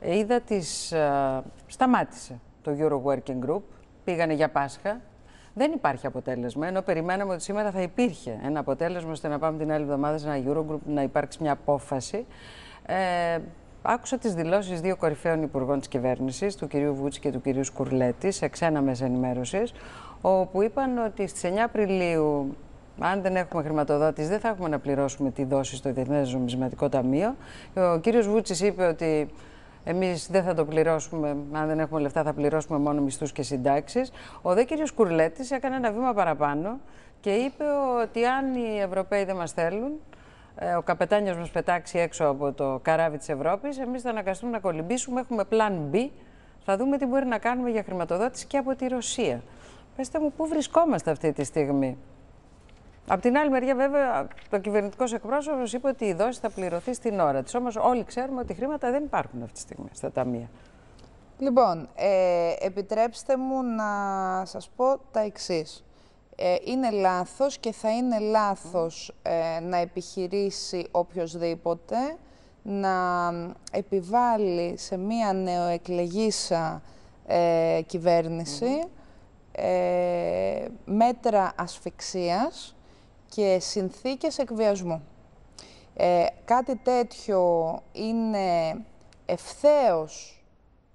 είδα τις... Ε, σταμάτησε το Euro Working Group, πήγανε για Πάσχα. Δεν υπάρχει αποτέλεσμα, ενώ περιμέναμε ότι σήμερα θα υπήρχε ένα αποτέλεσμα ώστε να πάμε την άλλη εβδομάδα σε ένα Eurogroup να υπάρξει μια απόφαση. Ε, Άκουσα τις δηλώσεις δύο κορυφαίων υπουργών της κυβέρνησης, του κυρίου Βούτση και του κυρίου Σκουρλέτη, σε ξένα μέσα όπου είπαν ότι στις 9 Απριλίου αν δεν έχουμε χρηματοδότηση, δεν θα έχουμε να πληρώσουμε τη δόση στο Διεθνές Νομισματικό Ταμείο. Ο κύριος Βούτσης είπε ότι Εμείς δεν θα το πληρώσουμε, αν δεν έχουμε λεφτά, θα πληρώσουμε μόνο μισθούς και συντάξεις. Ο δε κύριος Κουρλέτης έκανε ένα βήμα παραπάνω και είπε ότι αν οι Ευρωπαίοι δεν μας θέλουν, ε, ο καπετάνιος μας πετάξει έξω από το καράβι της Ευρώπης. Εμείς θα αναγκαστούμε να κολυμπήσουμε, έχουμε πλάν B, θα δούμε τι μπορεί να κάνουμε για χρηματοδότηση και από τη Ρωσία. Πετε μου, πού βρισκόμαστε αυτή τη στιγμή. Απ' την άλλη μεριά, βέβαια, το κυβερνητικός εκπρόσωπος είπε ότι η δόση θα πληρωθεί στην ώρα της. Όμως, όλοι ξέρουμε ότι χρήματα δεν υπάρχουν αυτή τη στιγμή στα ταμεία. Λοιπόν, ε, επιτρέψτε μου να σας πω τα εξής. Ε, είναι λάθος και θα είναι λάθος ε, να επιχειρήσει οποιοδήποτε να επιβάλλει σε μία νεοεκλεγήσα ε, κυβέρνηση ε, μέτρα ασφυξίας και συνθήκες εκβιασμού. Ε, κάτι τέτοιο είναι ευθέως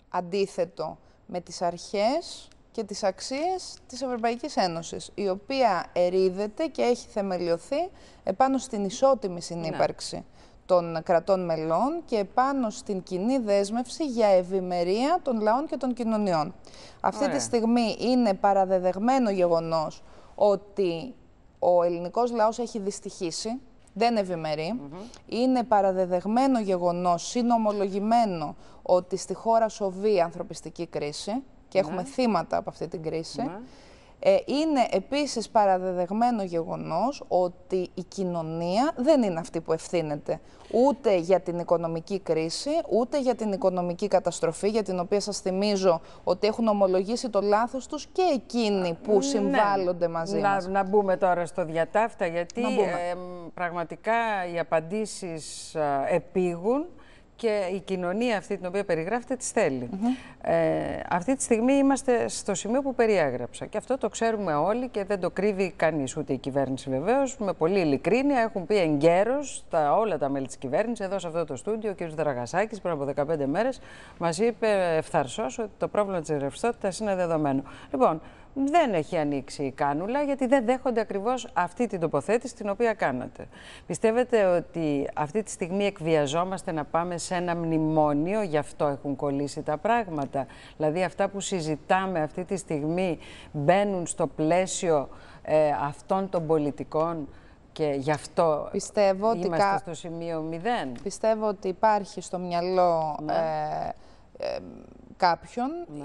αντίθετο με τις αρχές και τις αξίες της Ευρωπαϊκής Ένωσης, η οποία ερίδεται και έχει θεμελιωθεί επάνω στην ισότιμη συνύπαρξη ναι. των κρατών μελών και επάνω στην κοινή δέσμευση για ευημερία των λαών και των κοινωνιών. Αυτή τη στιγμή είναι παραδεδεγμένο γεγονός ότι ο ελληνικός λαός έχει δυστυχήσει, δεν ευημερεί. Είναι παραδεδεγμένο γεγονός, συνομολογημένο, ότι στη χώρα σοβεί ανθρωπιστική κρίση και ναι. έχουμε θύματα από αυτή την κρίση. Ναι. Ε, είναι επίσης παραδεδεγμένο γεγονός ότι η κοινωνία δεν είναι αυτή που ευθύνεται ούτε για την οικονομική κρίση, ούτε για την οικονομική καταστροφή, για την οποία σας θυμίζω ότι έχουν ομολογήσει το λάθος τους και εκείνοι που ναι. συμβάλλονται μαζί να, μας. Να μπούμε τώρα στο διατάφτα, γιατί πραγματικά οι απαντήσεις ε, και η κοινωνία αυτή την οποία περιγράφεται τις θέλει. Ε, αυτή τη στιγμή είμαστε στο σημείο που περιέγραψα και αυτό το ξέρουμε όλοι και δεν το κρύβει κανείς, ούτε η κυβέρνηση βεβαίως. Με πολύ ειλικρίνεια έχουν πει εγκαίρως τα, όλα τα μέλη της κυβέρνησης. Εδώ σε αυτό το στούντιο ο κ. Δραγασάκης πριν από 15 μέρες μας είπε ευθαρσώς ότι το πρόβλημα της ρευστότητας είναι δεδομένο. Λοιπόν, δεν έχει ανοίξει η κάνουλα γιατί δεν δέχονται ακριβώς αυτή την τοποθέτηση την οποία κάνατε. Πιστεύετε ότι αυτή τη στιγμή εκβιαζόμαστε να πάμε σε ένα μνημόνιο, γι' αυτό έχουν κολλήσει τα πράγματα. Δηλαδή αυτά που συζητάμε αυτή τη στιγμή μπαίνουν στο πλαίσιο ε, αυτών των πολιτικών και γι' αυτό πιστεύω είμαστε ότι κα... στο σημείο μηδέν. Πιστεύω ότι υπάρχει στο μυαλό... Ναι. ε, ε κάποιον ναι.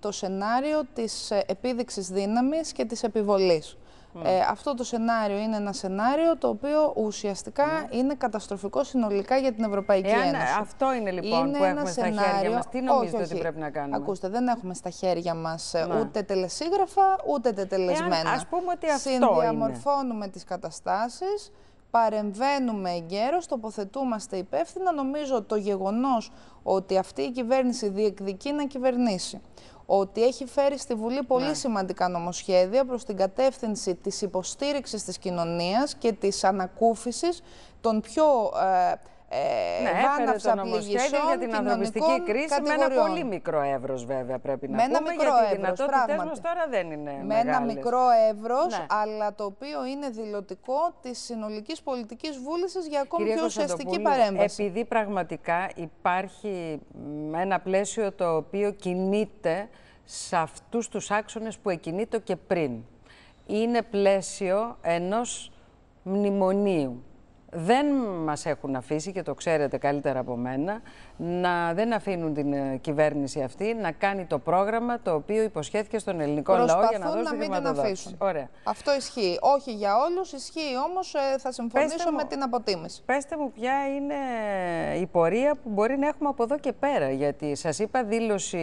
το σενάριο της ε, επίδειξης δύναμης και της επιβολής. Ναι. Ε, αυτό το σενάριο είναι ένα σενάριο το οποίο ουσιαστικά ναι. είναι καταστροφικό συνολικά για την Ευρωπαϊκή Εάν, Ένωση. Αυτό είναι λοιπόν είναι που έχουμε σενάριο, στα χέρια μας. Τι νομίζετε ότι πρέπει να κάνουμε. Ακούστε, δεν έχουμε στα χέρια μας ε, ούτε τελεσίγραφα ούτε τετελεσμένα. Εάν, πούμε ότι αυτό Συνδιαμορφώνουμε είναι. τις καταστάσεις παρεμβαίνουμε εγκαίρως, τοποθετούμαστε υπεύθυνα. Νομίζω το γεγονός ότι αυτή η κυβέρνηση διεκδικεί να κυβερνήσει, ότι έχει φέρει στη Βουλή πολύ ναι. σημαντικά νομοσχέδια προς την κατεύθυνση της υποστήριξης της κοινωνίας και της ανακούφισης των πιο... Ε, ε, ναι, βάναυσα, πληγισών, για την ανθρωπιστική κρίση με ένα πολύ μικρό ευρώ, βέβαια, πρέπει να με ένα πούμε, μικρό γιατί οι δυνατότητες τώρα δεν είναι Με ένα μικρό ευρώ, ναι. αλλά το οποίο είναι δηλωτικό της συνολικής πολιτικής βούλησης για ακόμη πιο ουσιαστική παρέμβαση. Επειδή πραγματικά υπάρχει ένα πλαίσιο το οποίο κινείται σε αυτούς τους άξονες που εκινείται και πριν. Είναι πλαίσιο ενός μνημονίου δεν μας έχουν αφήσει, και το ξέρετε καλύτερα από μένα, να δεν αφήνουν την ε, κυβέρνηση αυτή να κάνει το πρόγραμμα το οποίο υποσχέθηκε στον ελληνικό λαό για να δώσει να μην την αφήσουν. Ωραία. Αυτό ισχύει. Όχι για όλους, ισχύει όμως, ε, θα συμφωνήσω με την αποτίμηση. Πέστε μου ποια είναι η πορεία που μπορεί να έχουμε από εδώ και πέρα. Γιατί σας είπα δήλωση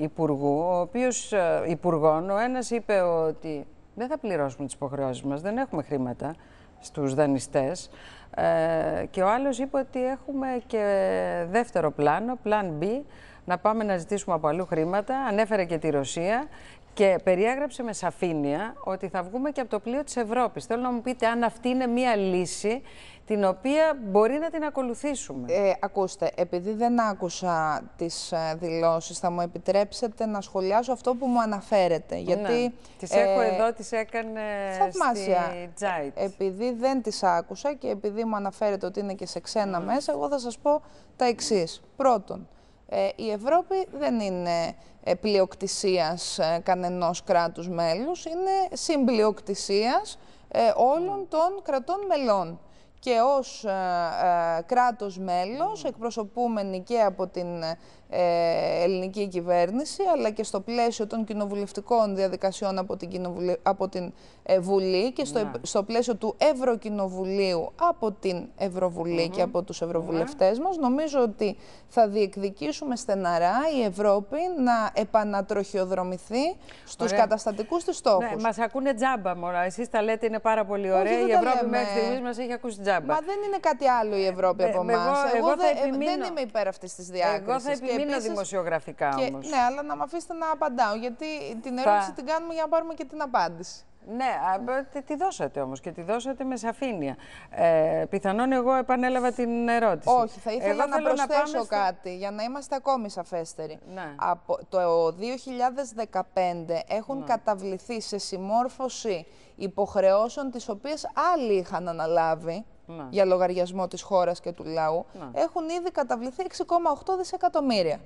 υπουργού, ο οποίος ε, υπουργών, ο ένας είπε ότι δεν θα πληρώσουμε τις υποχρεώσεις μας, δεν έχουμε χρήματα στους δανειστές. Ε, και ο άλλος είπε ότι έχουμε και δεύτερο πλάνο, πλάν B, να πάμε να ζητήσουμε από αλλού χρήματα. Ανέφερε και τη Ρωσία και περιέγραψε με σαφήνεια ότι θα βγούμε και από το πλοίο της Ευρώπης. Θέλω να μου πείτε αν αυτή είναι μία λύση την οποία μπορεί να την ακολουθήσουμε. Ε, ακούστε, επειδή δεν άκουσα τις ε, δηλώσεις, θα μου επιτρέψετε να σχολιάσω αυτό που μου αναφέρετε. Ναι, γιατί, Τις ε, έχω εδώ, τις έκανε θαυμάσια. στη Τζάιτ. Επειδή δεν τις άκουσα και επειδή μου αναφέρετε ότι είναι και σε ξένα ναι. μέσα, εγώ θα σας πω τα εξής. Πρώτον, ε, η Ευρώπη δεν είναι ε, πλειοκτησίας κανενός κράτους μέλους, είναι συμπλειοκτησίας όλων ναι. των κρατών μελών και ως ε, ε, κράτος μέλος, εκπροσωπούμενοι και από την ε, ε, ελληνική κυβέρνηση, αλλά και στο πλαίσιο των κοινοβουλευτικών διαδικασιών από την, από την ε, Βουλή και στο, ναι. στο πλαίσιο του Ευρωκοινοβουλίου από την Ευρωβουλή και από τους ναι. ευρωβουλευτές ναι. μας. Νομίζω ότι θα διεκδικήσουμε στεναρά η Ευρώπη να επανατροχιοδρομηθεί στους ωραία. καταστατικούς της στόχους. Ναι, μας ακούνε τζάμπα μωρά. Εσείς τα λέτε είναι πάρα πολύ ωραία. η Ευρώπη λέμε. μέχρι στιγμής μας έχει ακούσει τζάμπα. Μα δεν είναι κάτι άλλο η Ευρώπη ε, από εμάς. Εγώ, θα επιμείνω... δεν είμαι υπέρ αυτής της διάκρισης. Εγώ θα δεν είναι δημοσιογραφικά όμως. ναι, αλλά να με αφήσετε να απαντάω, γιατί την ερώτηση την κάνουμε για να πάρουμε και την απάντηση. Ναι, τη δώσατε όμως και τη δώσατε με σαφήνεια. Ε, πιθανόν εγώ επανέλαβα την ερώτηση. Όχι, θα ήθελα να προσθέσω κάτι, για να είμαστε ακόμη σαφέστεροι. Ναι. Από το 2015 έχουν ναι. καταβληθεί σε συμμόρφωση υποχρεώσεων τις οποίες άλλοι είχαν αναλάβει. Ναι. για λογαριασμό της χώρας και του λαού, ναι. έχουν ήδη καταβληθεί 6,8 δισεκατομμύρια.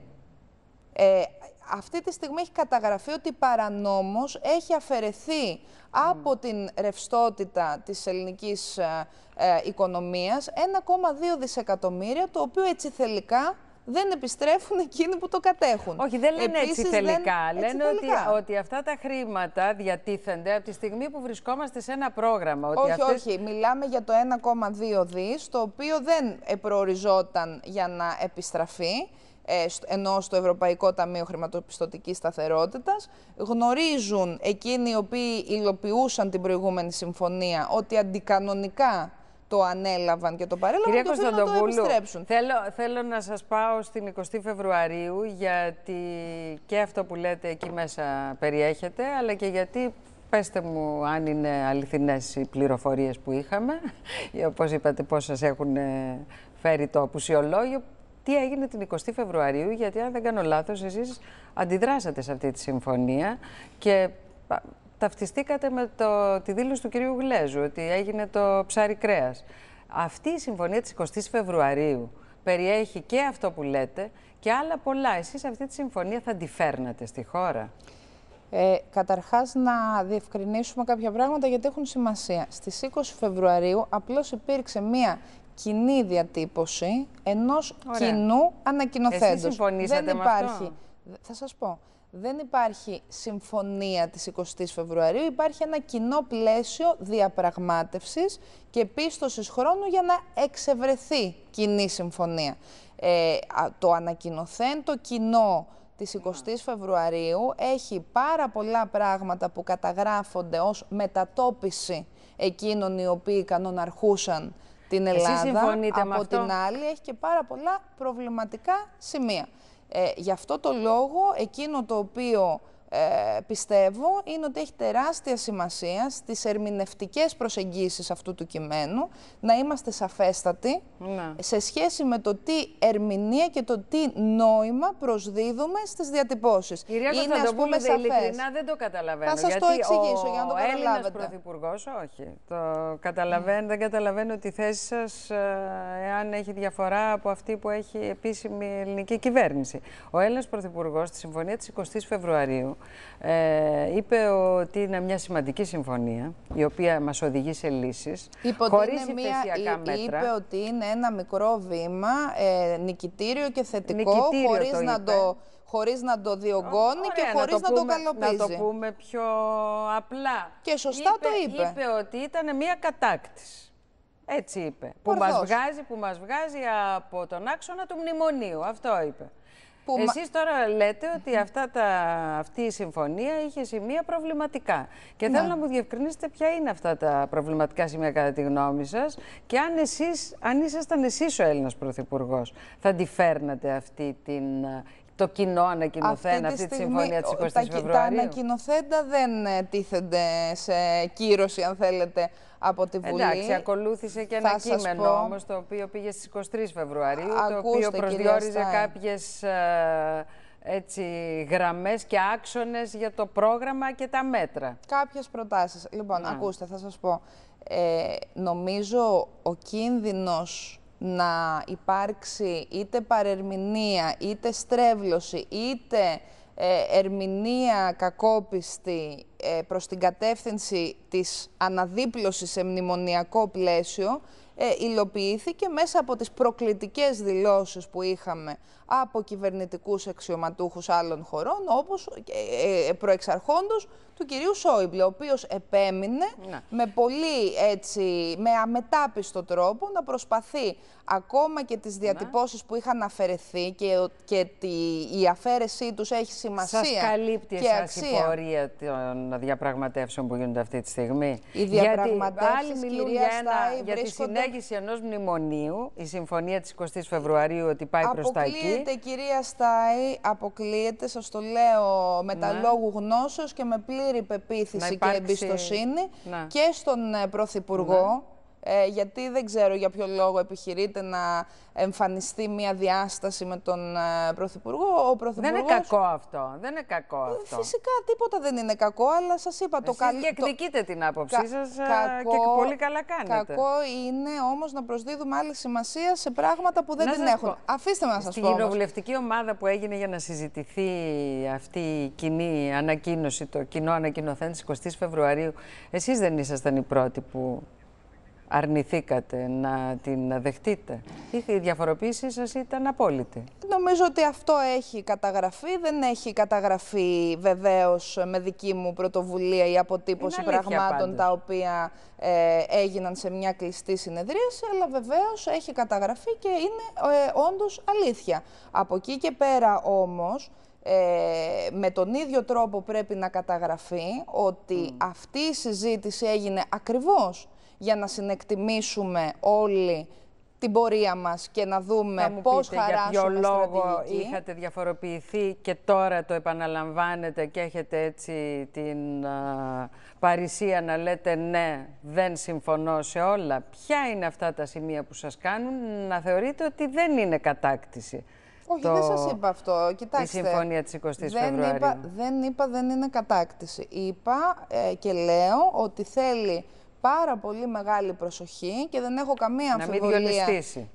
Ε, αυτή τη στιγμή έχει καταγραφεί ότι παρανόμως έχει αφαιρεθεί από mm. την ρευστότητα της ελληνικής ε, ε, οικονομίας 1,2 δισεκατομμύρια, το οποίο έτσι θελικά δεν επιστρέφουν εκείνοι που το κατέχουν. Όχι, δεν λένε Επίσης, έτσι τελικά. Λένε Ότι, αυτά τα χρήματα διατίθενται από τη στιγμή που βρισκόμαστε σε ένα πρόγραμμα. Ότι όχι, αυτές... όχι. Μιλάμε για το 1,2 δις, το οποίο δεν προοριζόταν για να επιστραφεί ε, ενώ στο Ευρωπαϊκό Ταμείο Χρηματοπιστωτικής Σταθερότητας. Γνωρίζουν εκείνοι οι οποίοι υλοποιούσαν την προηγούμενη συμφωνία ότι αντικανονικά το ανέλαβαν και το παρέλαβαν Κυρία και θέλουν να το επιστρέψουν. Θέλω, θέλω να σας πάω στην 20 Φεβρουαρίου γιατί και αυτό που λέτε εκεί μέσα περιέχεται αλλά και γιατί πέστε μου αν είναι αληθινές οι πληροφορίες που είχαμε ή όπως είπατε πώς σας έχουν ε, φέρει το απουσιολόγιο τι έγινε την 20η Φεβρουαρίου, γιατί αν δεν κάνω λάθος, εσείς αντιδράσατε σε αυτή τη συμφωνία και ταυτιστήκατε με το, τη δήλωση του κυρίου Γλέζου ότι έγινε το ψάρι κρέας. Αυτή η συμφωνία της 20 Φεβρουαρίου περιέχει και αυτό που λέτε και άλλα πολλά. εσείς αυτή τη συμφωνία θα τη φέρνατε στη χώρα. Ε, καταρχάς να διευκρινίσουμε κάποια πράγματα γιατί έχουν σημασία. Στις 20 Φεβρουαρίου απλώς υπήρξε μία κοινή διατύπωση ενός κοινού ανακοινοθέντος. Δεν υπάρχει. Με αυτό. Θα σας πω δεν υπάρχει συμφωνία της 20ης Φεβρουαρίου, υπάρχει ένα κοινό πλαίσιο διαπραγμάτευσης και πίστοσης χρόνου για να εξευρεθεί κοινή συμφωνία. Ε, το ανακοινωθέν το κοινό της 20ης Φεβρουαρίου έχει πάρα πολλά πράγματα που καταγράφονται ως μετατόπιση εκείνων οι οποίοι κανοναρχούσαν την Ελλάδα. από αυτό. την άλλη έχει και πάρα πολλά προβληματικά σημεία. Ε, γι' αυτό το λόγο εκείνο το οποίο ε, πιστεύω είναι ότι έχει τεράστια σημασία στις ερμηνευτικές προσεγγίσεις αυτού του κειμένου να είμαστε σαφέστατοι ναι. σε σχέση με το τι ερμηνεία και το τι νόημα προσδίδουμε στις διατυπώσεις. Κυρία είναι, πούμε, σαφές. ειλικρινά δεν το καταλαβαίνω. Θα σας το εξηγήσω για να το καταλάβετε. Έλληνας όχι. Το καταλαβαίνω, mm. Δεν καταλαβαίνω τη θέση σας ε, εάν έχει διαφορά από αυτή που έχει επίσημη ελληνική κυβέρνηση. Ο Έλληνας Πρωθυπουργός στη Συμφωνία της 20 Φεβρουαρίου ε, είπε ότι είναι μια σημαντική συμφωνία η οποία μας οδηγεί σε λύσεις χωρίς υπηρεσιακά ε, μέτρα. Είπε ότι είναι ένα μικρό βήμα, ε, νικητήριο και θετικό, χωρί χωρίς, να το, χωρίς να το διωγγώνει και χωρίς να το, πούμε, να το πούμε πιο απλά. Και σωστά είπε, το είπε. Είπε ότι ήταν μια κατάκτηση. Έτσι είπε. Που μας, βγάζει, που μας βγάζει από τον άξονα του μνημονίου. Αυτό είπε. Που... Εσείς τώρα λέτε ότι ναι. αυτά τα, αυτή η συμφωνία είχε σημεία προβληματικά. Και ναι. θέλω να μου διευκρινίσετε ποια είναι αυτά τα προβληματικά σημεία κατά τη γνώμη σας και αν, εσείς, αν ήσασταν εσείς ο Έλληνας Πρωθυπουργός θα τη φέρνατε αυτή την το κοινό ανακοινοθέν αυτή, τη, συμφωνία της 20 Φεβρουαρίου. Τα ανακοινοθέντα δεν ε, τίθενται σε κύρωση, αν θέλετε, από τη Βουλή. Εντάξει, ακολούθησε και ένα κείμενο πω... όμως, το οποίο πήγε στις 23 Φεβρουαρίου, το οποίο προσδιορίζε κάποιες... Ε, έτσι, γραμμές και άξονες για το πρόγραμμα και τα μέτρα. Κάποιες προτάσεις. Λοιπόν, ναι. ακούστε, θα σας πω. Ε, νομίζω ο κίνδυνος να υπάρξει είτε παρερμηνία, είτε στρέβλωση, είτε ε, ερμηνεία κακόπιστη ε, προς την κατεύθυνση της αναδίπλωσης σε μνημονιακό πλαίσιο, ε, υλοποιήθηκε μέσα από τις προκλητικές δηλώσεις που είχαμε από κυβερνητικούς αξιωματούχους άλλων χωρών, όπως ε, προεξαρχόντως του κυρίου Σόιμπλε, ο οποίος επέμεινε ναι. με πολύ έτσι, με αμετάπιστο τρόπο να προσπαθεί ακόμα και τις ναι. διατυπώσεις που είχαν αφαιρεθεί και, και τη, η αφαίρεσή τους έχει σημασία Σας καλύπτει και εσάς η πορεία των διαπραγματεύσεων που γίνονται αυτή τη στιγμή. Οι διαπραγματεύσεις, Γιατί μιλούν για, τη συνέχιση ενός μνημονίου, η συμφωνία της 20 Φεβρουαρίου ότι πάει προς τα εκεί. Αποκλείεται κυρία Στάι, αποκλείεται, σας το λέω με τα ναι. λόγου γνώσεως και με πλήρη πλήρη πεποίθηση και εμπιστοσύνη ναι. και στον ε, Πρωθυπουργό, ναι ε, γιατί δεν ξέρω για ποιο λόγο επιχειρείται να εμφανιστεί μια διάσταση με τον ε, Πρωθυπουργό. Ο Πρωθυπουργός... Δεν είναι κακό αυτό. Δεν είναι κακό ε, αυτό. Φυσικά τίποτα δεν είναι κακό, αλλά σας είπα το καλό. Και εκδικείτε την άποψή Κα... σας ε, και πολύ καλά κάνετε. Κακό είναι όμως να προσδίδουμε άλλη σημασία σε πράγματα που δεν την έχουν. Πω. Αφήστε με να σας πω. Στην κοινοβουλευτική ομάδα που έγινε για να συζητηθεί αυτή η κοινή ανακοίνωση, το κοινό ανακοινοθέν της 20 Φεβρουαρίου, εσείς δεν ήσασταν οι πρώτοι που αρνηθήκατε να την δεχτείτε. Η διαφοροποίησή σας ήταν απόλυτη. Νομίζω ότι αυτό έχει καταγραφεί. Δεν έχει καταγραφεί βεβαίως με δική μου πρωτοβουλία η αποτύπωση πραγμάτων τα οποία ε, έγιναν σε μια κλειστή συνεδρίαση, αλλά βεβαίως έχει καταγραφεί και είναι ε, όντως αλήθεια. Από εκεί και πέρα όμως, ε, με τον ίδιο τρόπο πρέπει να καταγραφεί ότι mm. αυτή η συζήτηση έγινε ακριβώς για να συνεκτιμήσουμε όλοι την πορεία μας και να δούμε πώς πείτε, χαράσουμε για ποιο λόγο είχατε διαφοροποιηθεί και τώρα το επαναλαμβάνετε και έχετε έτσι την παρησία να λέτε ναι, δεν συμφωνώ σε όλα. Ποια είναι αυτά τα σημεία που σας κάνουν να θεωρείτε ότι δεν είναι κατάκτηση. Όχι, δεν σας είπα αυτό. Κοιτάξτε, η συμφωνία της 20ης δεν Φεβρουαρίου. Είπα, δεν είπα δεν είναι κατάκτηση. Είπα ε, και λέω ότι θέλει πάρα πολύ μεγάλη προσοχή και δεν έχω καμία αμφιβολία.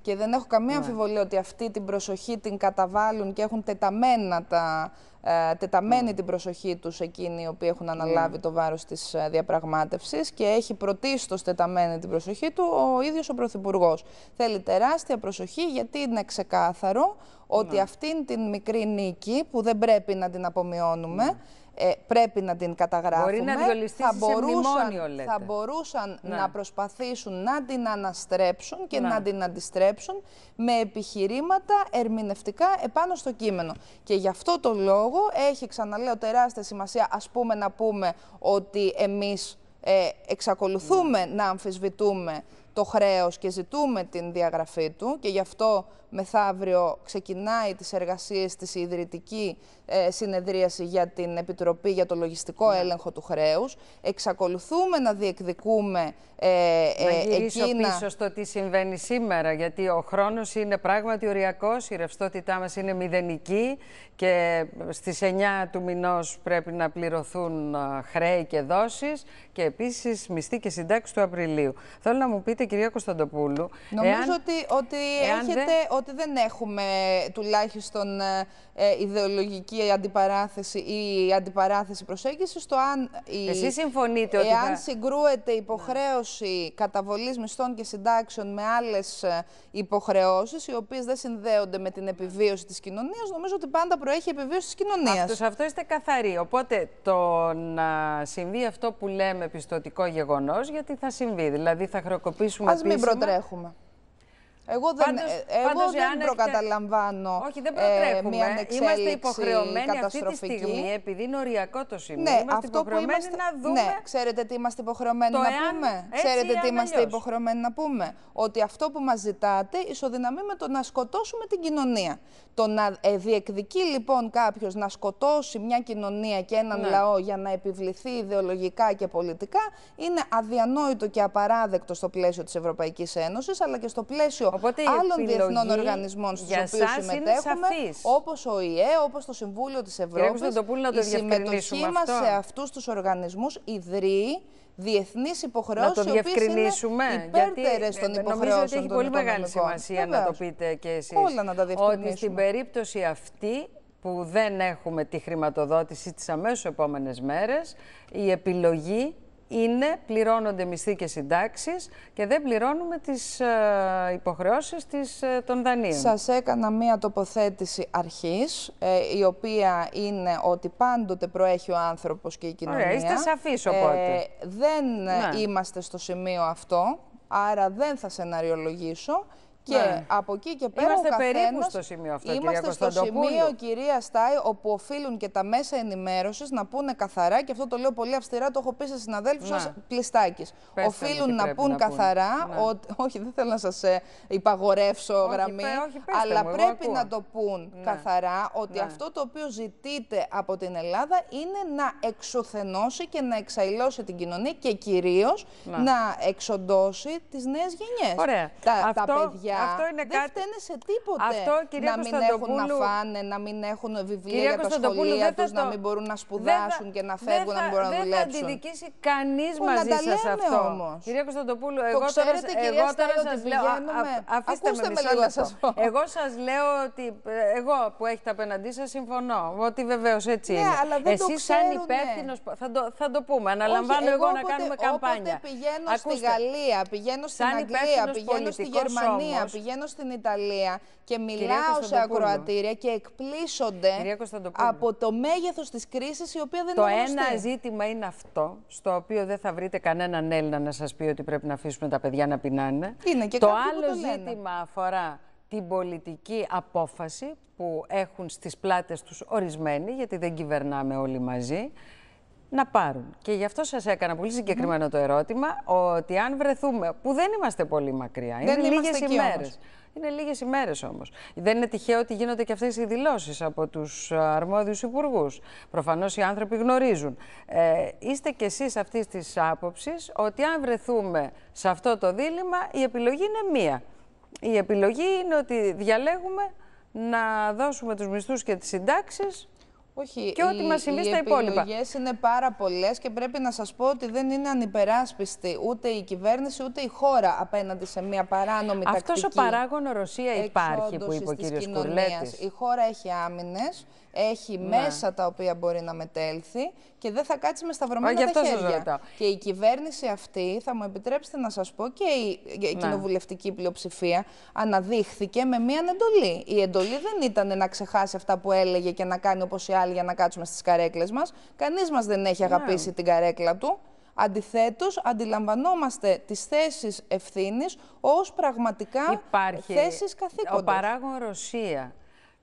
και δεν έχω καμία ναι. αμφιβολία ότι αυτή την προσοχή την καταβάλουν και έχουν τεταμένα τα, ε, τεταμένη ναι. την προσοχή τους εκείνοι οι οποίοι έχουν ναι. αναλάβει το βάρος της ε, διαπραγμάτευσης και έχει πρωτίστως τεταμένη την προσοχή του ο ίδιος ο Πρωθυπουργός. Θέλει τεράστια προσοχή γιατί είναι ξεκάθαρο ότι αυτήν την μικρή νίκη που δεν πρέπει να την απομειώνουμε ε, πρέπει να την καταγράφουμε. Μπορεί να θα μπορούσαν, Θα ναι. μπορούσαν να προσπαθήσουν να την αναστρέψουν και ναι. να την αντιστρέψουν με επιχειρήματα ερμηνευτικά επάνω στο κείμενο. Και γι' αυτό το λόγο έχει, ξαναλέω, τεράστια σημασία ας πούμε να πούμε ότι εμείς ε, εξακολουθούμε ναι. να αμφισβητούμε το χρέος και ζητούμε την διαγραφή του και γι' αυτό μεθαύριο ξεκινάει τις εργασίες της ιδρυτική ε, συνεδρίαση για την Επιτροπή για το Λογιστικό ναι. Έλεγχο του Χρέους. Εξακολουθούμε να διεκδικούμε ε, ε, να γυρίσω πίσω στο τι συμβαίνει σήμερα, γιατί ο χρόνος είναι πράγματι οριακός, η ρευστότητά μας είναι μηδενική και στις 9 του μηνός πρέπει να πληρωθούν ε, χρέη και δόσεις και επίσης μισθή και συντάξεις του Απριλίου. Θέλω να μου πείτε κυρία Κωνσταντοπούλου. Νομίζω ότι, ότι, έχετε, δεν... ότι δεν έχουμε τουλάχιστον ε, ε ιδεολογική αντιπαράθεση ή αντιπαράθεση προσέγγισης στο αν. Εσείς συμφωνείτε ότι. Εάν θα... συγκρούεται ναι. υποχρέωση ναι. καταβολής μισθών και συντάξεων με άλλες υποχρεώσεις, οι οποίες δεν συνδέονται με την επιβίωση της κοινωνίας, νομίζω ότι πάντα προέχει η επιβίωση της κοινωνίας. Αυτός, αυτό είστε καθαροί. Οπότε το να συμβεί αυτό που λέμε πιστοτικό γεγονός, γιατί θα συμβεί. Δηλαδή θα χρεοκοπήσει αφήσουμε Ας μην προτρέχουμε. Εγώ δεν, ε, εγώ δεν προκαταλαμβάνω όχι, δεν ε, μια ανεξέλιξη Είμαστε υποχρεωμένοι καταστροφική. αυτή τη στιγμή, επειδή είναι οριακό το σημείο. Ναι, είμαστε αυτό υποχρεωμένοι που είμαστε, να δούμε. Ναι, ξέρετε τι είμαστε υποχρεωμένοι να πούμε. Ξέρετε τι είμαστε υποχρεωμένοι να πούμε. Ότι αυτό που μας ζητάτε ισοδυναμεί με το να σκοτώσουμε την κοινωνία. Το να ε, διεκδικεί λοιπόν κάποιος να σκοτώσει μια κοινωνία και έναν ναι. λαό για να επιβληθεί ιδεολογικά και πολιτικά είναι αδιανόητο και απαράδεκτο στο πλαίσιο της Ευρωπαϊκής Ένωσης αλλά και στο πλαίσιο Οπότε άλλων διεθνών οργανισμών στους οποίου συμμετέχουμε, όπως ο ΙΕ, όπως το Συμβούλιο της Ευρώπη. η συμμετοχή μα σε αυτούς τους οργανισμούς ιδρύει διεθνείς υποχρεώσεις. Να το διευκρινίσουμε. Γιατί των ε, υποχρεώσεων. Νομίζω ότι έχει πολύ μεγάλη σημασία να το πείτε και εσείς. να τα διευκρινίσουμε. Ότι στην περίπτωση αυτή που δεν έχουμε τη χρηματοδότηση τις αμέσως επόμενες μέρες, η επιλογή είναι, πληρώνονται μισθοί και και δεν πληρώνουμε τις ε, υποχρεώσεις της, ε, των δανείων. Σας έκανα μία τοποθέτηση αρχής, ε, η οποία είναι ότι πάντοτε προέχει ο άνθρωπος και η κοινωνία. Ωραία, είστε σαφείς οπότε. Ε, δεν ναι. είμαστε στο σημείο αυτό, άρα δεν θα σεναριολογήσω. Και ναι. από εκεί και πέρα. Είμαστε ο καθένας, περίπου στο σημείο αυτό, Είμαστε στο σημείο, κυρία Στάι, όπου οφείλουν και τα μέσα ενημέρωσης να πούνε καθαρά, και αυτό το λέω πολύ αυστηρά, το έχω πει σε συναδέλφους ναι. σας, πλιστάκι. Οφείλουν να πούν να καθαρά ναι. ότι. Όχι, δεν θέλω να σας ε, υπαγορεύσω όχι, γραμμή, πέ, όχι, αλλά πρέπει να το πούν ναι. καθαρά ότι αυτό το οποίο ζητείται από την Ελλάδα είναι να εξουθενώσει και να εξαϊλώσει την κοινωνία και κυρίως να εξοντώσει τις νέες γενιές. Τα παιδιά αυτό είναι δεν κάτι... φταίνε σε τίποτε. Αυτό, κυρία να μην έχουν να φάνε, να μην έχουν βιβλία για τα σχολεία τους, να μην μπορούν να σπουδάσουν και να φεύγουν, να μην μπορούν να δουλέψουν. Δεν θα αντιδικήσει κανείς μαζί σα αυτό. Όμως. Κυρία Κωνσταντοπούλου, εγώ τώρα, εγώ σα λέω. Αφήστε με λίγο να σας πω. Εγώ σας λέω ότι ε, εγώ που έχετε απέναντί σας συμφωνώ ότι βεβαίως έτσι ναι, είναι. Εσείς σαν υπεύθυνος. Θα το πούμε. Αναλαμβάνω εγώ να κάνουμε καμπάνια. Πηγαίνω στη Γαλλία, πηγαίνω στην Αγγλία, πηγαίνω στη Γερμανία πηγαίνω στην Ιταλία και μιλάω σε ακροατήρια και εκπλήσονται από το μέγεθος της κρίσης η οποία δεν το είναι Το ένα ζήτημα είναι αυτό, στο οποίο δεν θα βρείτε κανέναν Έλληνα να σας πει ότι πρέπει να αφήσουμε τα παιδιά να πεινάνε. το άλλο ζήτημα αφορά την πολιτική απόφαση που έχουν στις πλάτες τους ορισμένοι, γιατί δεν κυβερνάμε όλοι μαζί, να πάρουν. Και γι' αυτό σας έκανα πολύ συγκεκριμένο το ερώτημα, ότι αν βρεθούμε, που δεν είμαστε πολύ μακριά, είναι λίγες ημέρες. Είναι λίγες ημέρες όμως. Δεν είναι τυχαίο ότι γίνονται και αυτές οι δηλώσεις από τους ε, αρμόδιους υπουργούς. Προφανώς οι άνθρωποι γνωρίζουν. Ε, είστε κι εσείς αυτής της άποψης ότι αν βρεθούμε σε αυτό το δίλημα, η επιλογή είναι μία. Η επιλογή είναι ότι διαλέγουμε να δώσουμε τους μισθούς και τις συντάξεις. Όχι, Οι επιλογές είναι πάρα πολλές και πρέπει να σας πω ότι δεν είναι ανυπεράσπιστη ούτε η κυβέρνηση ούτε η χώρα απέναντι σε μια παράνομη Αυτός τακτική. Αυτό ο παράγων Ρωσία υπάρχει που είπε ο κ. Κουρλέτη. Η χώρα έχει άμυνες, έχει ναι. μέσα τα οποία μπορεί να μετέλθει και δεν θα κάτσει με σταυρωμένα τα χέρια. Και η κυβέρνηση αυτή, θα μου επιτρέψετε να σας πω, και η ναι. κοινοβουλευτική πλειοψηφία αναδείχθηκε με μια εντολή. Η εντολή δεν ήταν να ξεχάσει αυτά που έλεγε και να κάνει όπως οι άλλοι για να κάτσουμε στις καρέκλες μας. Κανείς μας δεν έχει ναι. αγαπήσει την καρέκλα του. Αντιθέτως, αντιλαμβανόμαστε τις θέσεις ευθύνης ως πραγματικά θέσεις καθήκοντος. Ο παράγων Ρωσία.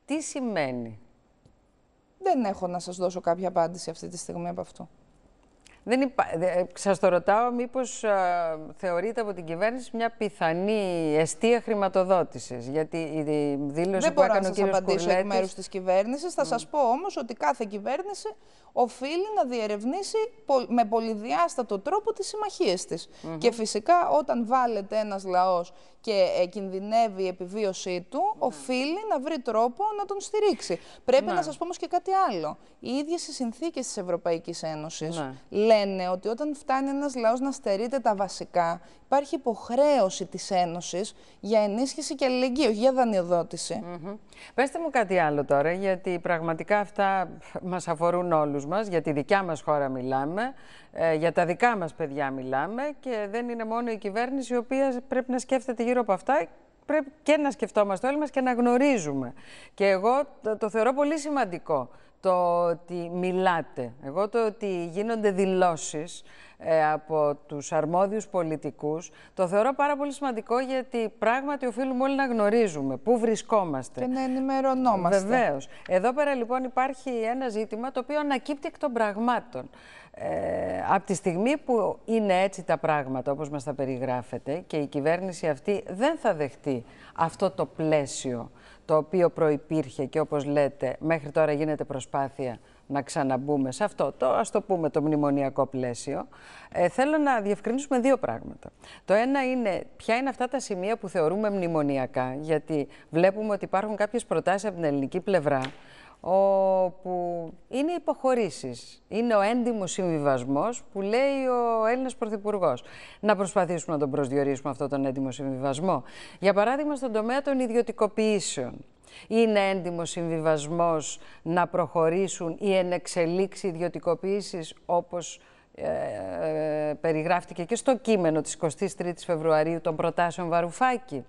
Τι σημαίνει. Δεν έχω να σας δώσω κάποια απάντηση αυτή τη στιγμή από αυτό. Δεν υπά... Ε, σας το ρωτάω μήπως ε, θεωρείται από την κυβέρνηση μια πιθανή αιστεία χρηματοδότησης. Γιατί η δήλωση που έκανε ο κύριος Δεν μπορώ να σας απαντήσω εκ μέρους της κυβέρνησης. Θα σας πω όμως ότι κάθε κυβέρνηση οφείλει να διερευνήσει με πολυδιάστατο τρόπο τις συμμαχίες της. Και φυσικά όταν βάλετε ένας λαός και ε, κινδυνεύει η επιβίωσή του, ναι. οφείλει να βρει τρόπο να τον στηρίξει. Πρέπει να ναι. σας πω όμως και κάτι άλλο. Οι ίδιες οι συνθήκες της Ευρωπαϊκής Ένωσης ναι. λένε ότι όταν φτάνει ένας λαός να στερείται τα βασικά, υπάρχει υποχρέωση της Ένωσης για ενίσχυση και αλληλεγγύη, για δανειοδότηση. Mm -hmm. μου κάτι άλλο τώρα, γιατί πραγματικά αυτά μας αφορούν όλους μας, για τη δικιά μας χώρα μιλάμε. Ε, για τα δικά μας παιδιά μιλάμε και δεν είναι μόνο η κυβέρνηση η οποία πρέπει να σκέφτεται γύρω από αυτά πρέπει και να σκεφτόμαστε όλοι μας και να γνωρίζουμε. Και εγώ το, θεωρώ πολύ σημαντικό το ότι μιλάτε. Εγώ το ότι γίνονται δηλώσεις ε, από τους αρμόδιους πολιτικούς το θεωρώ πάρα πολύ σημαντικό γιατί πράγματι οφείλουμε όλοι να γνωρίζουμε πού βρισκόμαστε. Και να ενημερωνόμαστε. Βεβαίως. Εδώ πέρα λοιπόν υπάρχει ένα ζήτημα το οποίο ανακύπτει εκ των πραγμάτων. Ε, από τη στιγμή που είναι έτσι τα πράγματα όπως μας τα περιγράφετε και η κυβέρνηση αυτή δεν θα δεχτεί αυτό το πλαίσιο το οποίο προϋπήρχε και όπως λέτε μέχρι τώρα γίνεται προσπάθεια να ξαναμπούμε σε αυτό το ας το πούμε το μνημονιακό πλαίσιο ε, θέλω να διευκρινίσουμε δύο πράγματα. Το ένα είναι ποια είναι αυτά τα σημεία που θεωρούμε μνημονιακά γιατί βλέπουμε ότι υπάρχουν κάποιες προτάσεις από την ελληνική πλευρά όπου είναι υποχωρήσεις. Είναι ο έντιμος συμβιβασμός που λέει ο Έλληνας Πρωθυπουργός. Να προσπαθήσουμε να τον προσδιορίσουμε αυτόν τον έντιμο συμβιβασμό. Για παράδειγμα, στον τομέα των ιδιωτικοποιήσεων. Είναι έντιμος συμβιβασμός να προχωρήσουν οι ενεξελίξει ιδιωτικοποίησει όπως ε, περιγράφτηκε και στο κείμενο της 23 η Φεβρουαρίου των προτάσεων Βαρουφάκη.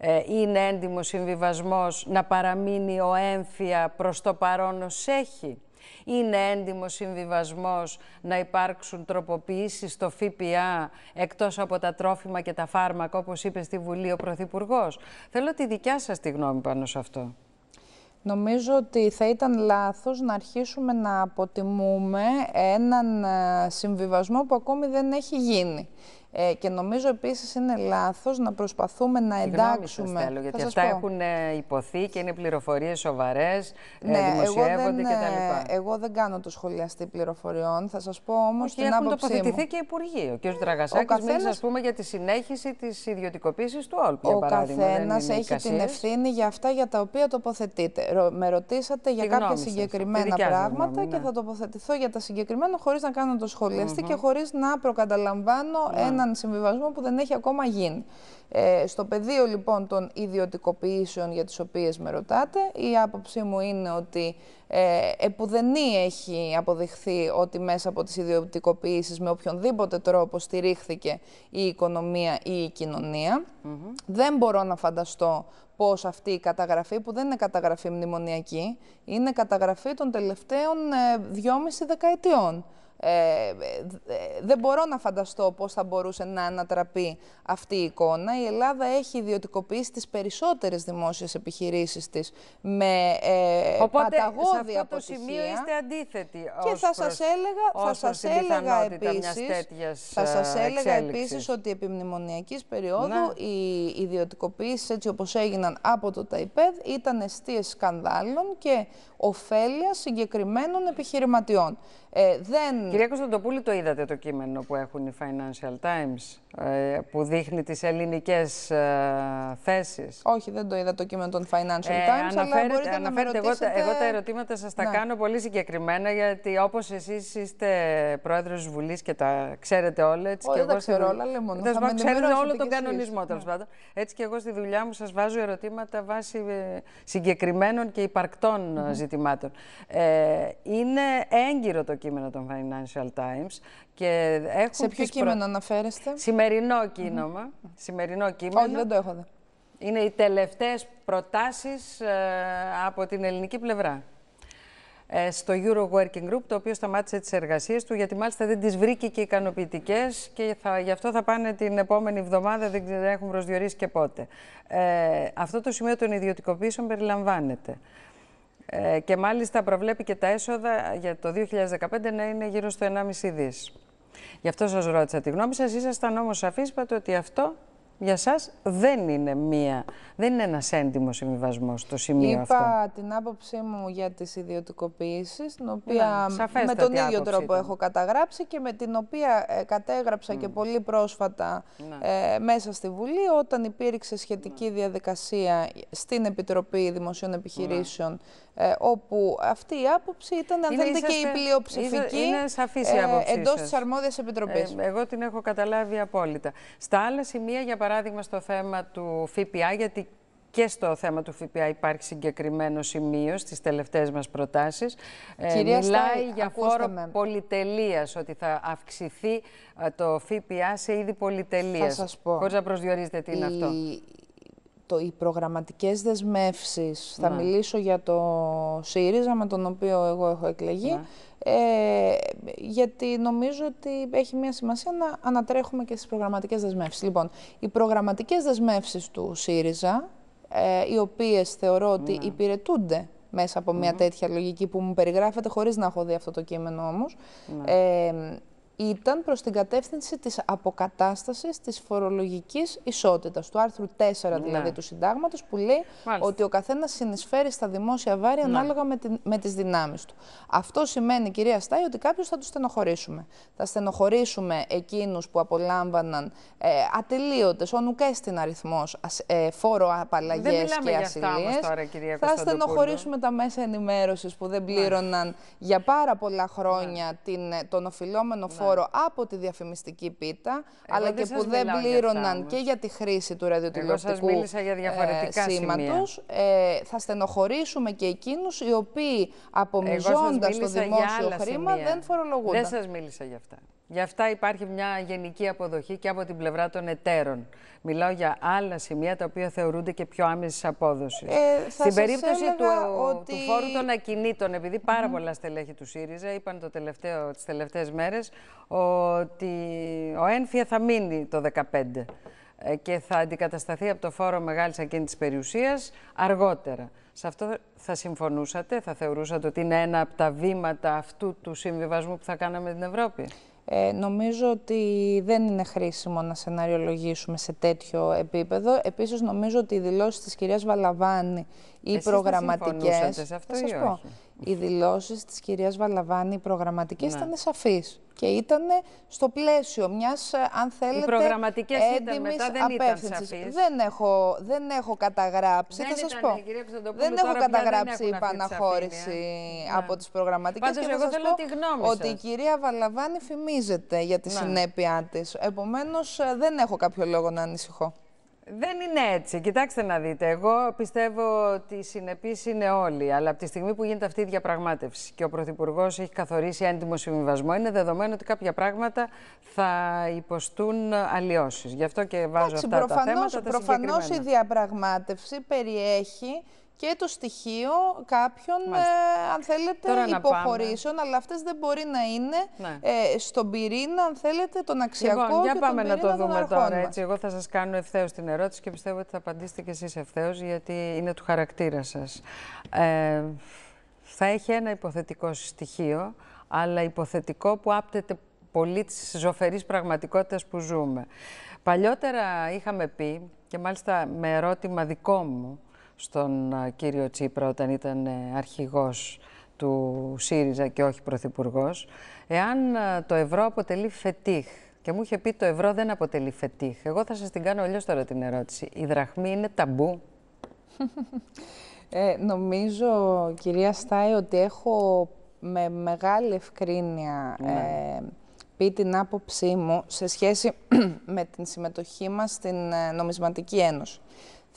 Ε, είναι έντιμος συμβιβασμός να παραμείνει ο έμφυα προς το παρόν ως έχει. Είναι έντιμος συμβιβασμός να υπάρξουν τροποποιήσεις στο ΦΠΑ εκτός από τα τρόφιμα και τα φάρμακα, όπως είπε στη Βουλή ο Πρωθυπουργός. Θέλω τη δικιά σας τη γνώμη πάνω σε αυτό. Νομίζω ότι θα ήταν λάθος να αρχίσουμε να αποτιμούμε έναν ε, συμβιβασμό που ακόμη δεν έχει γίνει. Ε, και νομίζω επίσης είναι λάθος να προσπαθούμε να εντάξουμε. Συγγνώμη, γιατί αυτά πω. έχουν ε, υποθεί και είναι πληροφορίες σοβαρές, ε, ναι, δημοσιεύονται κτλ. Ε, εγώ δεν κάνω το σχολιαστή πληροφοριών. Θα σας πω όμως την άποψή μου... έχουν τοποθετηθεί και και υπουργοί. Ο κ. Δραγασάκη καθένας... μίλησε, πούμε, για τη συνέχιση της ιδιωτικοποίησης του Όλπου. Ο καθένα έχει εικασίες. την ευθύνη για αυτά για τα οποία τοποθετείται. Με ρωτήσατε για κάποια συγκεκριμένα πράγματα και ναι. θα τοποθετηθώ για τα συγκεκριμένα χωρίς να κάνω το σχολιαστή και χωρίς να προκαταλαμβάνω ναι, ναι, ένα έναν συμβιβασμό που δεν έχει ακόμα γίνει. Ε, στο πεδίο λοιπόν των ιδιωτικοποιήσεων για τις οποίες με ρωτάτε, η άποψή μου είναι ότι ε, επουδενή έχει αποδειχθεί ότι μέσα από τις ιδιωτικοποιήσεις με οποιονδήποτε τρόπο στηρίχθηκε η οικονομία ή η κοινωνία. Δεν μπορώ να φανταστώ πώς αυτή η καταγραφή, που δεν είναι καταγραφή μνημονιακή, είναι καταγραφή των τελευταίων ε, δεκαετιών. Ε, δεν μπορώ να φανταστώ πώς θα μπορούσε να ανατραπεί αυτή η εικόνα. Η Ελλάδα έχει ιδιωτικοποιήσει τις περισσότερες δημόσιες επιχειρήσεις της με ε, Οπότε, παταγώδη σε αυτό το σημείο είστε αντίθετοι. Και θα σας έλεγα, θα σας έλεγα επίσης, θα σας ε, έλεγα επίσης ότι επί μνημονιακής περίοδου ναι. οι ιδιωτικοποιήσεις έτσι όπως έγιναν από το ΤΑΙΠΕΔ ήταν αιστείες σκανδάλων και ωφέλεια συγκεκριμένων επιχειρηματιών. Ε, δεν... Κυρία Κωνσταντοπούλη, το είδατε το κείμενο που έχουν οι Financial Times, ε, που δείχνει τις ελληνικές ε, θέσεις. Όχι, δεν το είδα το κείμενο των Financial ε, Times, αλλά μπορείτε να με ρωτήσετε... Εγώ, εγώ τα ερωτήματα σας τα ναι. κάνω πολύ συγκεκριμένα, γιατί όπως εσείς είστε πρόεδρος της Βουλής και τα ξέρετε όλα... Έτσι, Όχι, δεν τα ξέρω όλα, λέμε μόνο. Θα ξέρετε όλο τον κανονισμό, τέλος ναι. πάντων. Έτσι και εγώ στη δουλειά μου σας βάζω ερωτήματα βάσει ε, συγκεκριμένων και υπαρκτών ζητημάτων. Ε, είναι έγκυρο το κείμενο των Financial Times. Και έχουν Σε ποιο κείμενο αναφέρεστε? Σημερινό κείμενο, Σημερινό κείμενο. Όχι, δεν το έχω δει. Είναι οι τελευταίες προτάσεις ε, από την ελληνική πλευρά ε, στο Euro Working Group, το οποίο σταμάτησε τις εργασίες του, γιατί μάλιστα δεν τις βρήκε και ικανοποιητικές και θα, γι' αυτό θα πάνε την επόμενη εβδομάδα, δεν έχουν προσδιορίσει και πότε. Ε, αυτό το σημείο των ιδιωτικοποίησεων περιλαμβάνεται. Ε, και μάλιστα προβλέπει και τα έσοδα για το 2015 να είναι γύρω στο 1,5 δις. Γι' αυτό σας ρώτησα τη γνώμη σας. Ήσασταν όμως σαφείς, είπατε ότι αυτό για σας δεν είναι, μία, δεν είναι ένας έντιμος συμβιβασμός το σημείο Είπα αυτό. Είπα την άποψή μου για τις ιδιωτικοποιήσεις, την ναι, οποία με τον ίδιο τρόπο έχω καταγράψει και με την οποία ε, κατέγραψα και mm. πολύ πρόσφατα ναι. ε, μέσα στη Βουλή, όταν υπήρξε σχετική ναι. διαδικασία στην Επιτροπή Δημοσίων Επιχειρήσεων, ε, όπου αυτή η άποψη ήταν, αν θέλετε, και η πλειοψηφική είναι η επιτροπή. εντός της αρμόδιας επιτροπής. εγώ την έχω καταλάβει απόλυτα. Στα άλλα σημεία, για παράδειγμα, παράδειγμα στο θέμα του ΦΠΑ, γιατί και στο θέμα του ΦΠΑ υπάρχει συγκεκριμένο σημείο στις τελευταίες μας προτάσεις. Ε, μιλάει για φόρο πολυτελείας, ότι θα αυξηθεί ε, το ΦΠΑ σε είδη πολυτελείας. Θα σας πω. Χωρίς να προσδιορίζετε τι είναι αυτό το, οι προγραμματικές δεσμεύσεις, θα ναι. μιλήσω για το ΣΥΡΙΖΑ με τον οποίο εγώ έχω εκλεγεί, ναι. ε, γιατί νομίζω ότι έχει μια σημασία να ανατρέχουμε και στις προγραμματικές δεσμεύσεις. Λοιπόν, οι προγραμματικές δεσμεύσεις του ΣΥΡΙΖΑ, ε, οι οποίες θεωρώ ότι ναι. υπηρετούνται μέσα από μια τέτοια λογική που μου περιγράφεται, χωρίς να έχω δει αυτό το κείμενο όμως, ε, ήταν προς την κατεύθυνση της αποκατάστασης της φορολογικής ισότητας, του άρθρου 4 ναι. δηλαδή του συντάγματος, που λέει ότι ο καθένας συνεισφέρει στα δημόσια βάρη ναι. ανάλογα με, την, με τις δυνάμεις του. Αυτό σημαίνει, κυρία Στάι, ότι κάποιους θα τους στενοχωρήσουμε. Θα στενοχωρήσουμε εκείνους που απολάμβαναν ε, ατελείωτες, ο νουκέστην αριθμός, ε, φόρο απαλλαγές και ασυλίες. θα στενοχωρήσουμε τα μέσα ενημέρωσης που δεν ναι. πλήρωναν για πάρα πολλά χρόνια την, τον οφειλόμενο φόρο από τη διαφημιστική πίτα, αλλά και που δεν πλήρωναν και για τη χρήση του ραδιοτηλεοπτικού ε, σήματος, σήματος. Ε, θα στενοχωρήσουμε και εκείνους οι οποίοι απομυζώντα το δημόσιο χρήμα δεν φορολογούνται. Δεν σας μίλησα για αυτά. Γι' αυτά υπάρχει μια γενική αποδοχή και από την πλευρά των εταίρων. Μιλάω για άλλα σημεία τα οποία θεωρούνται και πιο άμεσης απόδοσης. Ε, Στην περίπτωση του, του φόρου των ακινήτων, επειδή πάρα mm -hmm. πολλά στελέχη του ΣΥΡΙΖΑ είπαν το τελευταίο, τις τελευταίες μέρες ότι ο ένφια θα μείνει το 2015 ε, και θα αντικατασταθεί από το φόρο μεγάλης ακίνητης περιουσίας αργότερα. Σε αυτό θα συμφωνούσατε, θα θεωρούσατε ότι είναι ένα από τα βήματα αυτού του συμβιβασμού που θα κάναμε την Ευρώπη. Ε, νομίζω ότι δεν είναι χρήσιμο να σενάριολογήσουμε σε τέτοιο επίπεδο. Επίσης, νομίζω ότι οι δηλώσεις της κυρίας Βαλαβάνη, οι Εσείς Θα όχι. πω, οι δηλώσεις της κυρίας Βαλαβάνη, οι προγραμματικές, ναι. ήταν σαφείς. Και ήταν στο πλαίσιο μιας, ε, αν θέλετε, οι προγραμματικές ήταν, δεν Δεν έχω, δεν έχω καταγράψει, δεν θα σας πω. δεν έχω καταγράψει η παναχώρηση ναι. από τις προγραμματικές και θα θέλω τη γνώμη ότι η κυρία Βαλαβάνη φημίζεται για τη ναι. συνέπειά της. Επομένως, ε, δεν έχω κάποιο λόγο να ανησυχώ. Δεν είναι έτσι. Κοιτάξτε να δείτε. Εγώ πιστεύω ότι συνεπείς είναι όλοι. Αλλά από τη στιγμή που γίνεται αυτή η διαπραγμάτευση και ο Πρωθυπουργός έχει καθορίσει έντιμο συμβιβασμό, είναι δεδομένο ότι κάποια πράγματα θα υποστούν αλλοιώσεις. Γι' αυτό και βάζω αυτά προφανώς, τα θέματα. Προφανώς η διαπραγμάτευση περιέχει και το στοιχείο κάποιων, ε, αν θέλετε, Τώρα υποχωρήσεων, αλλά αυτές δεν μπορεί να είναι ναι. ε, στον πυρήνα, αν θέλετε, τον αξιακό λοιπόν, για πάμε να το δούμε τώρα. Έτσι, εγώ θα σας κάνω ευθέως την ερώτηση και πιστεύω ότι θα απαντήσετε κι εσείς ευθέως, γιατί είναι του χαρακτήρα σας. Ε, θα έχει ένα υποθετικό στοιχείο, αλλά υποθετικό που άπτεται πολύ της ζωφερής πραγματικότητας που ζούμε. Παλιότερα είχαμε πει, και μάλιστα με ερώτημα δικό μου, στον κύριο Τσίπρα όταν ήταν ε, αρχηγός του ΣΥΡΙΖΑ και όχι πρωθυπουργός, εάν το ευρώ αποτελεί φετίχ και μου είχε πει το ευρώ δεν αποτελεί φετίχ, εγώ θα σας την κάνω αλλιώς τώρα την ερώτηση. Η δραχμή είναι ταμπού. Ε, νομίζω, κυρία Στάι, ότι έχω με μεγάλη ευκρίνεια ναι. Ε, πει την άποψή μου σε σχέση με την συμμετοχή μας στην Νομισματική Ένωση.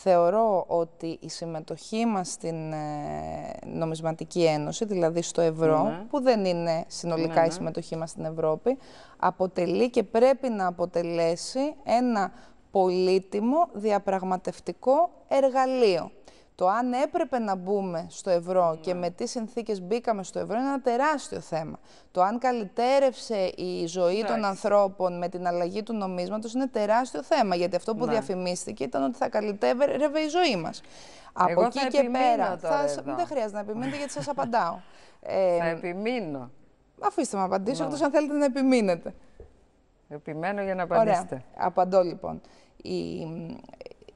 Θεωρώ ότι η συμμετοχή μας στην ε, νομισματική ένωση, δηλαδή στο ευρώ, ναι. που δεν είναι συνολικά ναι, η ναι. συμμετοχή μας στην Ευρώπη, αποτελεί και πρέπει να αποτελέσει ένα πολύτιμο διαπραγματευτικό εργαλείο. Το αν έπρεπε να μπούμε στο ευρώ και ναι. με τι συνθήκες μπήκαμε στο ευρώ είναι ένα τεράστιο θέμα. Το αν καλυτέρευσε η ζωή των ανθρώπων με την αλλαγή του νομίσματος είναι τεράστιο θέμα, γιατί αυτό που ναι. διαφημίστηκε ήταν ότι θα καλυτέρευε η ζωή μας. Από εκεί και πέρα. Δεν χρειάζεται να επιμείνετε γιατί σας απαντάω. ε, θα επιμείνω. Αφήστε με απαντήσω, ναι. αν θέλετε να επιμείνετε. Επιμένω για να απαντήσετε. Ωραία. Απαντώ λοιπόν. Η,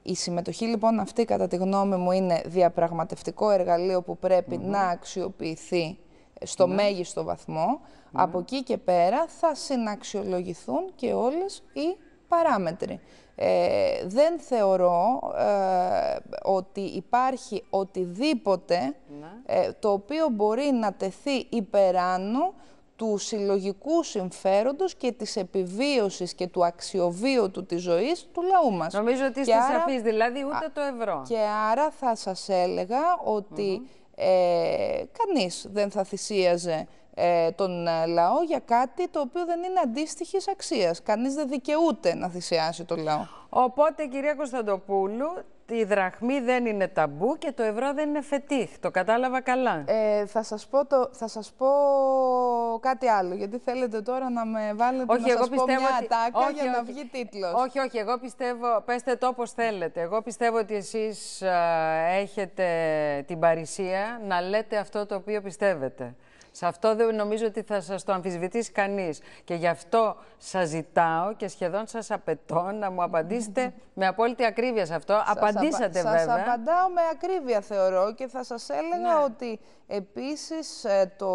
η συμμετοχή λοιπόν αυτή κατά τη γνώμη μου είναι διαπραγματευτικό εργαλείο που πρέπει να αξιοποιηθεί στο ναι. μέγιστο βαθμό. Ναι. Από εκεί και πέρα θα συναξιολογηθούν και όλες οι παράμετροι. Ε, δεν θεωρώ ε, ότι υπάρχει οτιδήποτε ναι. ε, το οποίο μπορεί να τεθεί υπεράνω του συλλογικού συμφέροντος και της επιβίωσης και του αξιοβίωτου της ζωής του λαού μας. Νομίζω ότι είστε άρα... σαφείς, δηλαδή ούτε το ευρώ. Και άρα θα σας έλεγα ότι mm ε, κανείς δεν θα θυσίαζε ε, τον ε, λαό για κάτι το οποίο δεν είναι αντίστοιχης αξίας. Κανείς δεν δικαιούται να θυσιάσει τον λαό. Οπότε, κυρία Κωνσταντοπούλου, η δραχμή δεν είναι ταμπού και το ευρώ δεν είναι φετίχ. Το κατάλαβα καλά. Ε, θα, σας πω το, θα σας πω κάτι άλλο, γιατί θέλετε τώρα να με βάλετε όχι, να σας πω μια ότι... όχι, για όχι, να βγει τίτλος. Όχι, όχι, εγώ πιστεύω, πέστε το όπως θέλετε. Εγώ πιστεύω ότι εσείς έχετε την παρησία να λέτε αυτό το οποίο πιστεύετε. Σε αυτό δεν νομίζω ότι θα σας το αμφισβητήσει κανείς. Και γι' αυτό σας ζητάω και σχεδόν σας απαιτώ να μου απαντήσετε με απόλυτη ακρίβεια σε αυτό. Απαντήσατε απα... βέβαια. Σας απαντάω με ακρίβεια θεωρώ και θα σας έλεγα ναι. ότι επίσης ε, το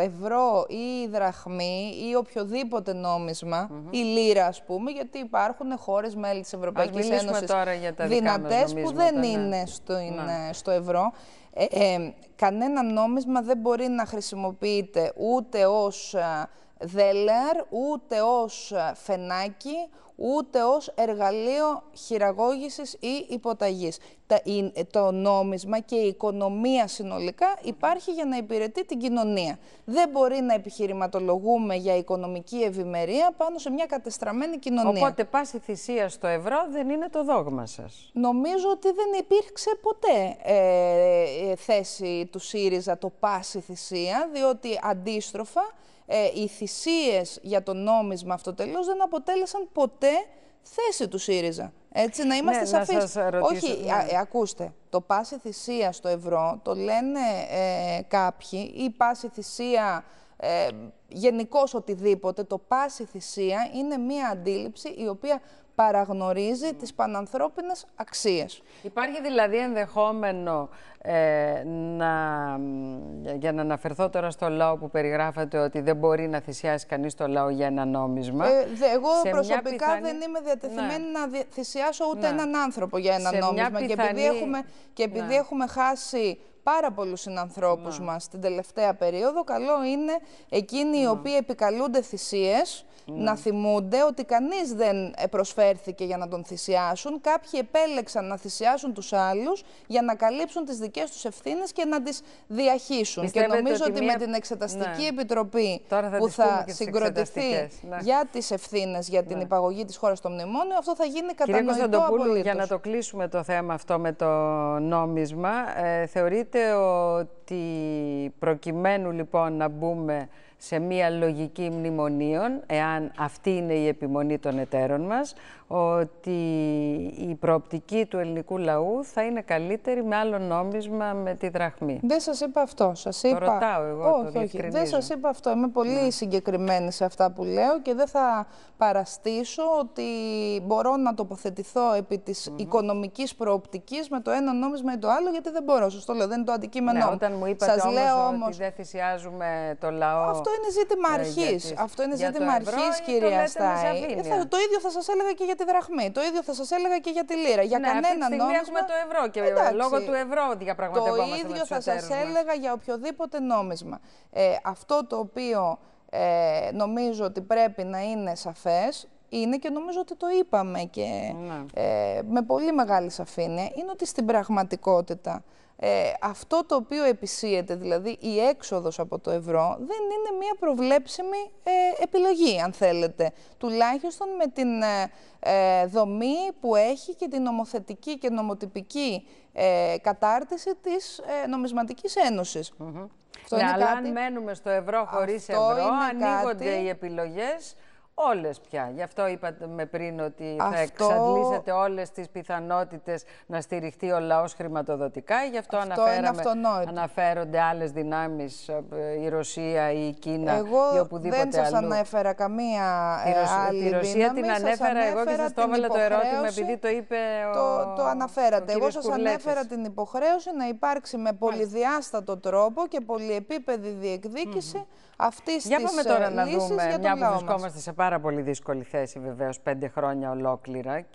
ευρώ ή η δραχμή ή οποιοδήποτε νόμισμα, η λυρα ας πούμε, γιατί υπάρχουν χώρες μέλη της Ευρωπαϊκής Ένωσης τώρα δυνατές που δεν ναι. είναι στο, ναι. στο ευρώ. Ε, ε, κανένα νόμισμα δεν μπορεί να χρησιμοποιείται ούτε ως ε, δέλεαρ, ούτε ως ε, φενάκι, ούτε ως εργαλείο χειραγώγησης ή υποταγής το νόμισμα και η οικονομία συνολικά υπάρχει για να υπηρετεί την κοινωνία. Δεν μπορεί να επιχειρηματολογούμε για οικονομική ευημερία πάνω σε μια κατεστραμμένη κοινωνία. Οπότε πάση θυσία στο ευρώ δεν είναι το δόγμα σας. Νομίζω ότι δεν υπήρξε ποτέ ε, ε, θέση του ΣΥΡΙΖΑ το πάση θυσία, διότι αντίστροφα ε, οι θυσίες για το νόμισμα αυτό δεν αποτέλεσαν ποτέ θέση του ΣΥΡΙΖΑ. Έτσι, να είμαστε ναι, σαφείς. Όχι, ναι. Ε, ακούστε, το πάση θυσία στο ευρώ το λένε ε, κάποιοι ή πάση θυσία ε, γενικώς οτιδήποτε. Το πάση θυσία είναι μία αντίληψη η οποία παραγνωρίζει τις πανανθρώπινες αξίες. Υπάρχει δηλαδή ενδεχόμενο ε, να, για να αναφερθώ τώρα στο λαό που περιγράφεται ότι δεν μπορεί να θυσιάσει κανείς το λαό για ένα νόμισμα. Ε, εγώ προσωπικά δεν είμαι διατεθειμένη ναι. να θυσιάσω ούτε ναι. έναν άνθρωπο για ένα σε νόμισμα. Και επειδή, έχουμε, και επειδή ναι. έχουμε χάσει πάρα πολλούς συνανθρώπους ναι. μας την τελευταία περίοδο, καλό είναι εκείνοι οι ναι. οποίοι επικαλούνται θυσίες ναι. να θυμούνται ότι κανείς δεν προσφέρθηκε για να τον θυσιάσουν. Κάποιοι επέλεξαν να θυσιάσουν τους άλλους για να καλύψουν τις δικές τους ευθύνες και να τις διαχύσουν. και νομίζω ότι, με την Εξεταστική Επιτροπή που θα συγκροτηθεί για τις ευθύνες για την ναι. υπαγωγή της χώρας στο μνημόνιο, αυτό θα γίνει κατανοητό απολύτως. για να το κλείσουμε το θέμα αυτό με το νόμισμα, ε, θεωρείτε θεωρείτε ότι προκειμένου λοιπόν να μπούμε σε μία λογική μνημονίων, εάν αυτή είναι η επιμονή των εταίρων μας, ότι η προοπτική του ελληνικού λαού θα είναι καλύτερη με άλλο νόμισμα, με τη δραχμή. Δεν σας είπα αυτό. Σας είπα... ρωτάω εγώ, όχι, το όχι. Δεν σας είπα αυτό. Είμαι πολύ ναι. συγκεκριμένη σε αυτά που λέω και δεν θα παραστήσω ότι μπορώ να τοποθετηθώ επί της mm -hmm. οικονομικής προοπτικής με το ένα νόμισμα ή το άλλο, γιατί δεν μπορώ. Σωστό λέω, δεν είναι το αντικείμενο. Ναι, όταν μου είπατε σας όμως, λέω, όμως ότι δεν θυσιάζουμε το λαό... Αυτό είναι ζήτημα ε, αρχής. Αυτό είναι ζήτημα αρχή κυρία Στάι. Ε, το ίδιο θα σας έλεγα και για τη δραχμή. Το ίδιο θα σας έλεγα και για τη λίρα. Για ναι, κανέναν αυτή τη έχουμε το ευρώ και Εντάξει, λόγω του ευρώ διαπραγματευόμαστε. Το ίδιο θα σας έλεγα για οποιοδήποτε νόμισμα. Ε, αυτό το οποίο ε, νομίζω ότι πρέπει να είναι σαφές είναι και νομίζω ότι το είπαμε και ναι. ε, με πολύ μεγάλη σαφήνεια, είναι ότι στην πραγματικότητα ε, αυτό το οποίο επισύεται, δηλαδή η έξοδος από το ευρώ, δεν είναι μια προβλέψιμη ε, επιλογή, αν θέλετε. Τουλάχιστον με την ε, δομή που έχει και την νομοθετική και νομοτυπική κατάρτιση της νομισματικής ένωσης. ναι, αλλά αν μένουμε στο ευρώ χωρίς ευρώ, ανοίγονται οι επιλογές Όλες πια. Γι' αυτό είπαμε πριν ότι αυτό... θα εξαντλήσετε όλες τις πιθανότητες να στηριχτεί ο λαός χρηματοδοτικά. Γι' αυτό, αυτό αναφέραμε, αναφέρονται άλλες δυνάμεις, ε, ε, η Ρωσία, η η Κίνα ή οπουδήποτε Εγώ Δεν σας ανέφερα καμία ε, άλλη Η Ρωσία δύναμη, την ανέφερα, εγώ και σας το έβαλα το ερώτημα επειδή το είπε ο. Το, το αναφέρατε. εγώ σα ανέφερα την υποχρέωση να υπάρξει με πολυδιάστατο τρόπο και πολυεπίπεδη διεκδίκηση αυτή τη Για πάμε τώρα ε, να δούμε, μια που βρισκόμαστε σε πάρα πολύ δύσκολη θέση βεβαίως πέντε χρόνια ολόκληρα